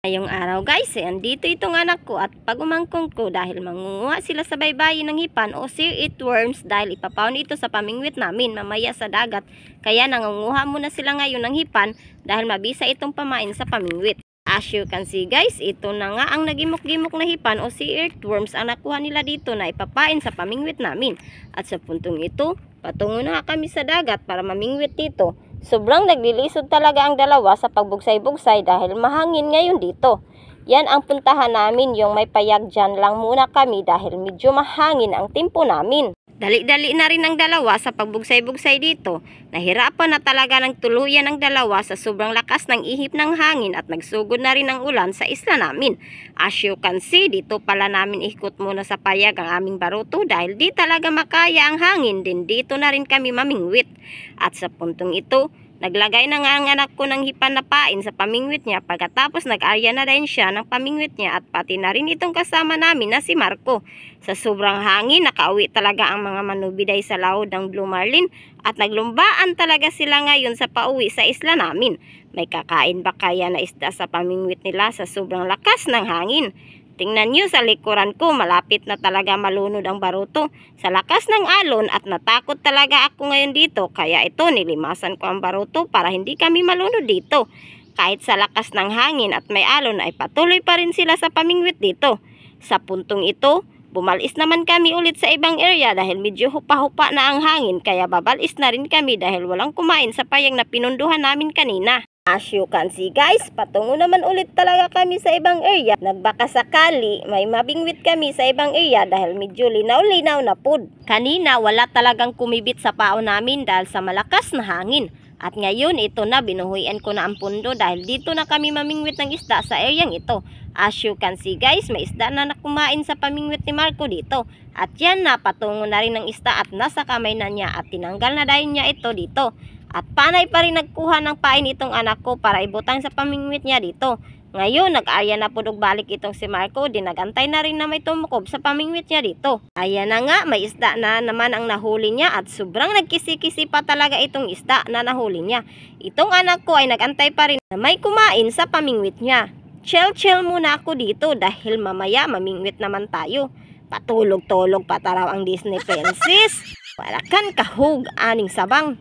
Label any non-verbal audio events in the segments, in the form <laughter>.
Ngayong araw guys, eh, andito itong anak ko at pagumangkong ko dahil mangunguha sila sa baybayin ng hipan o sea eatworms dahil ipapawn ito sa pamingwit namin mamaya sa dagat. Kaya nangunguha muna sila ngayon ng hipan dahil mabisa itong pamain sa pamingwit. As you can see guys, ito na nga ang nagimok-gimok na hipan o sea earthworms ang nakuha nila dito na ipapain sa pamingwit namin. At sa puntong ito, patungo na kami sa dagat para mamingwit dito. Sobrang naglilisod talaga ang dalawa sa pagbugsay-bugsay dahil mahangin ngayon dito. Yan ang puntahan namin yung may payag dyan lang muna kami dahil medyo mahangin ang tempo namin. Dali-dali na rin ang dalawa sa pagbugsay-bugsay dito. Nahirapan na talaga ng tuluyan ang dalawa sa sobrang lakas ng ihip ng hangin at nagsugod na rin ang ulan sa isla namin. As you can see, dito pala namin ikot muna sa payag ang aming baruto dahil di talaga makaya ang hangin din dito na rin kami mamingwit. At sa puntong ito, Naglagay na nga ang anak ko ng hipanapain sa pamingwit niya pagkatapos nag-arya na din siya ng pamingwit niya at pati na rin itong kasama namin na si Marco. Sa sobrang hangin, nakauwi talaga ang mga manubiday sa laod ng Blue Marlin at naglumbaan talaga sila ngayon sa pauwi sa isla namin. May kakain ba kaya na isda sa pamingwit nila sa sobrang lakas ng hangin? Tingnan niyo sa likuran ko, malapit na talaga malunod ang baruto. Sa lakas ng alon at natakot talaga ako ngayon dito, kaya ito nilimasan ko ang baruto para hindi kami malunod dito. Kahit sa lakas ng hangin at may alon ay patuloy pa rin sila sa pamingwit dito. Sa puntong ito, bumalis naman kami ulit sa ibang area dahil medyo hupa-hupa na ang hangin kaya babalis na rin kami dahil walang kumain sa payang na pinunduhan namin kanina. As you can see guys, patungo naman ulit talaga kami sa ibang area. Nagbaka sakali, may mabingwit kami sa ibang area dahil medyo linaw-linaw na pud. Kanina wala talagang kumibit sa pao namin dahil sa malakas na hangin. At ngayon ito na binuhuyan ko na ang pundo dahil dito na kami mamingwit ng isda sa areang ito. As you can see guys, may isda na nakumain sa pamingwit ni Marco dito. At yan na patungo na rin ng isda at nasa kamay na niya at tinanggal na dahil niya ito dito. At panay pa rin nagkuha ng pain itong anak ko para ibutang sa pamingwit niya dito. Ngayon, nag-aya na po balik itong si Marco, dinagantay na rin na may tumukob sa pamingwit niya dito. Ayan na nga, may isda na naman ang nahuli niya at sobrang nagkisi-kisi pa talaga itong isda na nahuli niya. Itong anak ko ay nagantay pa rin na may kumain sa pamingwit niya. Chill-chill muna ako dito dahil mamaya mamingwit naman tayo. Patulog-tulog pataraw ang Disney princess. <laughs> Wala kan kahug aning sabang.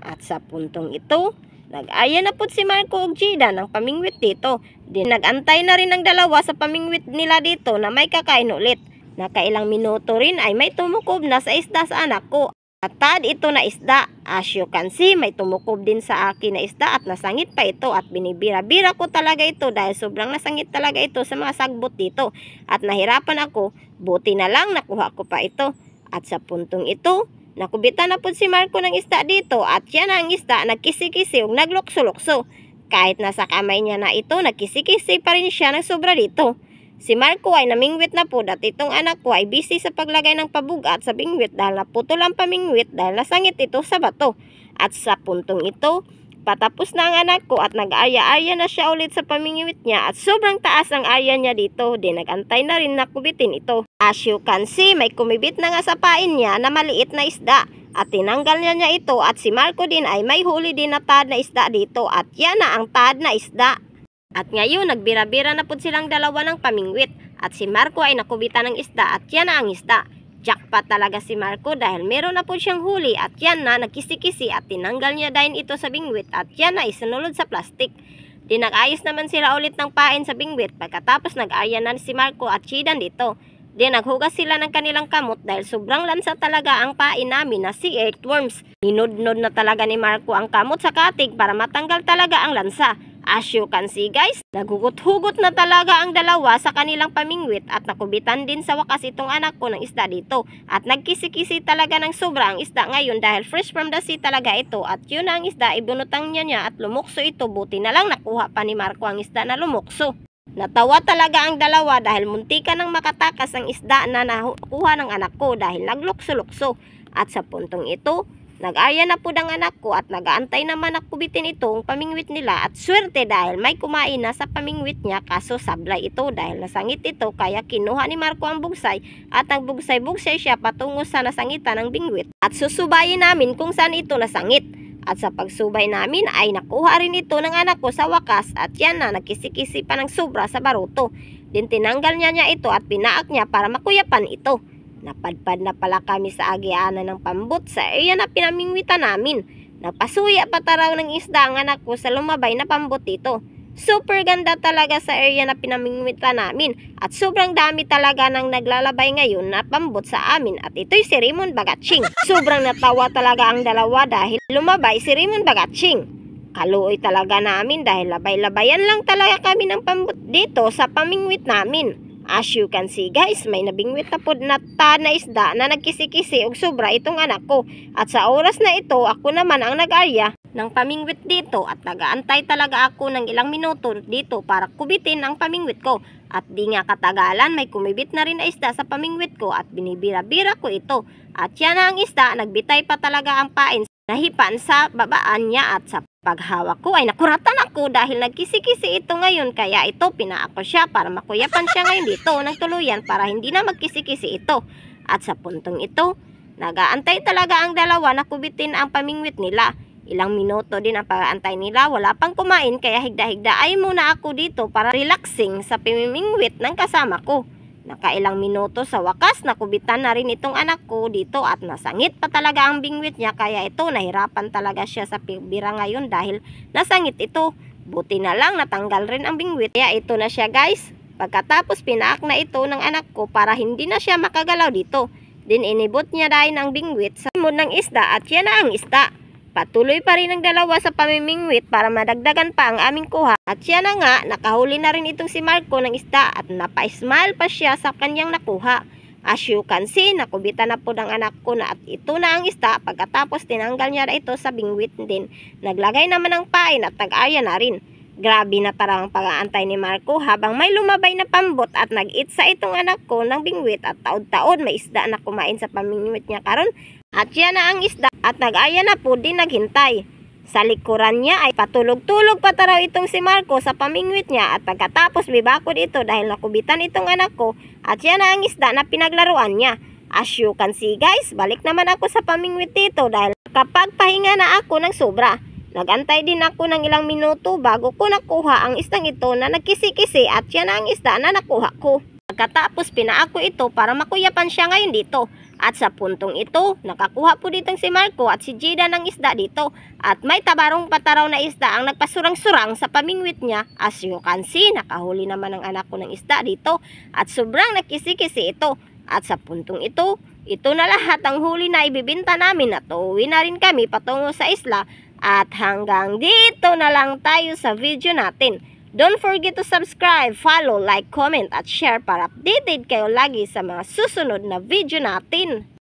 At sa puntong ito, nag-aya na po si Marco og Gida ng pamingwit dito. Din nagantay na rin ang dalawa sa pamingwit nila dito na may kakain ulit. Nakailang minuto rin ay may tumukob na sa isda sa anak ko. At ito na isda. As you can see, may tumukob din sa akin na isda at nasangit pa ito at binibira-bira ko talaga ito dahil sobrang nasangit talaga ito sa mga sagbot dito. At nahirapan ako, buti na lang nakuha ko pa ito. At sa puntong ito, Nakubitan na po si Marco ng isda dito at yan ang isda nagkisi-kisi o naglukso-lukso. Kahit nasa kamay niya na ito, nagkisi-kisi pa rin siya ng sobra dito. Si Marco ay namingwit na po at itong anak ko ay busy sa paglagay ng pabugat sa bingwit dahil naputol ang pamingwit dahil nasangit ito sa bato. At sa puntong ito, patapos na ang anak ko at nag-aya-aya na siya ulit sa pamingwit niya at sobrang taas ang aya niya dito. Di nagantay na rin nakubitin ito. As you can see, may kumibit na nga sa pain niya na maliit na isda. At tinanggal niya niya ito at si Marco din ay may huli din na tad na isda dito at yan na ang tad na isda. At ngayon, nagbira-bira na po silang dalawa ng pamingwit at si Marco ay nakubitan ng isda at yan na ang isda. Jackpot talaga si Marco dahil meron na po siyang huli at yan na nagkisi-kisi at tinanggal niya din ito sa bingwit at yan na isunulod sa plastik. Dinakayos naman sila ulit ng pain sa bingwit pagkatapos nag-aya na si Marco at Chidan dito. Di naghugas sila ng kanilang kamot dahil sobrang lansa talaga ang pain namin na sea earthworms. Ninudnod na talaga ni Marco ang kamot sa katig para matanggal talaga ang lansa. As you can see guys, naghugot-hugot na talaga ang dalawa sa kanilang pamingwit at nakubitan din sa wakas itong anak ko ng isda dito. At nagkisi-kisi talaga ng sobra ang isda ngayon dahil fresh from the sea talaga ito at yun ang isda ibunutang niya niya at lumukso ito buti na lang nakuha pa ni Marco ang isda na lumukso. Natawa talaga ang dalawa dahil muntika nang makatakas ang isda na nakuha ng anak ko dahil naglukso-lukso. At sa puntong ito, nag-aya na po ng anak ko at nagaantay naman na kubitin itong pamingwit nila at swerte dahil may kumain na sa pamingwit niya kaso sablay ito dahil nasangit ito kaya kinuha ni Marco ang bugsay at nagbugsay-bugsay siya patungo sa nasangitan ng bingwit at susubayin namin kung saan ito nasangit. At sa pagsubay namin ay nakuha rin ito ng anak ko sa wakas at yan na nagkisikisi pa ng sobra sa baruto. Din tinanggal niya niya ito at pinaak niya para makuyapan ito. Napadpad na pala kami sa agianan ng pambot sa area na pinamingwita namin. Napasuya pa taraw ng isda ang anak ko sa lumabay na pambot ito. Super ganda talaga sa area na pinamimita namin at sobrang dami talaga ng naglalabay ngayon na pambot sa amin at ito'y si Raymond Bagatsing. <laughs> Sobrang natawa talaga ang dalawa dahil lumabay si Raymond Bagatsing. Kaluoy talaga namin dahil labay-labayan lang talaga kami ng pambot dito sa pamingwit namin. As you can see guys, may nabingwit na pod na ta na isda na nagkisikisi og sobra itong anak ko. At sa oras na ito, ako naman ang nag-arya ng pamingwit dito at nagaantay talaga ako ng ilang minuto dito para kubitin ang pamingwit ko. At di nga katagalan may kumibit na rin na isda sa pamingwit ko at binibira-bira ko ito. At yan na ang isda, nagbitay pa talaga ang pain nahipan sa babaan niya at sa paghawak ko ay nakuratan ako dahil nagkisi-kisi ito ngayon kaya ito pinaako siya para makuyapan siya ngayon dito ng tuluyan para hindi na magkisi-kisi ito. At sa puntong ito, nagaantay talaga ang dalawa na kubitin ang pamingwit nila. Ilang minuto din ang pag-aantay nila, wala pang kumain kaya higda-higda ay muna ako dito para relaxing sa pimingwit ng kasama ko. Nakailang minuto sa wakas, nakubitan na rin itong anak ko dito at nasangit pa talaga ang bingwit niya kaya ito nahirapan talaga siya sa pibira ngayon dahil nasangit ito. Buti na lang natanggal rin ang bingwit kaya ito na siya guys. Pagkatapos pinaak na ito ng anak ko para hindi na siya makagalaw dito. Din inibot niya dahil ng bingwit sa mon ng isda at yan na ang isda. Patuloy pa rin ang dalawa sa pamimingwit para madagdagan pa ang aming kuha at siya na nga nakahuli na rin itong si Marco ng isda at napaismile pa siya sa kanyang nakuha. As you can see, nakubita na po ng anak ko na at ito na ang ista pagkatapos tinanggal niya ito sa bingwit din. Naglagay naman ng pain at nag-aya na rin. Grabe na parang pag-aantay ni Marco habang may lumabay na pambot at nag-eat sa itong anak ko ng bingwit at taod-taod may isda na kumain sa pamingwit niya karon at siya na ang isda at nag-aya na po di naghintay. Sa likuran niya ay patulog-tulog pa taraw itong si Marco sa pamingwit niya at pagkatapos bibakod ito dahil nakubitan itong anak ko at siya na ang isda na pinaglaruan niya. As you can see guys, balik naman ako sa pamingwit dito dahil kapag pahinga na ako ng sobra. Nagantay din ako ng ilang minuto bago ko nakuha ang isdang ito na nagkisi-kisi at siya na ang isda na nakuha ko. Pagkatapos pinaako ito para makuyapan siya ngayon dito. At sa puntong ito, nakakuha po dito si Marco at si Jada ng isda dito. At may tabarong pataraw na isda ang nagpasurang-surang sa pamingwit niya. As you can see, nakahuli naman ang anak ko ng isda dito. At sobrang nakisi ito. At sa puntong ito, ito na lahat ang huli na ibibinta namin at uuwi na rin kami patungo sa isla. At hanggang dito na lang tayo sa video natin. Don't forget to subscribe, follow, like, comment at share para updated kayo lagi sa mga susunod na video natin.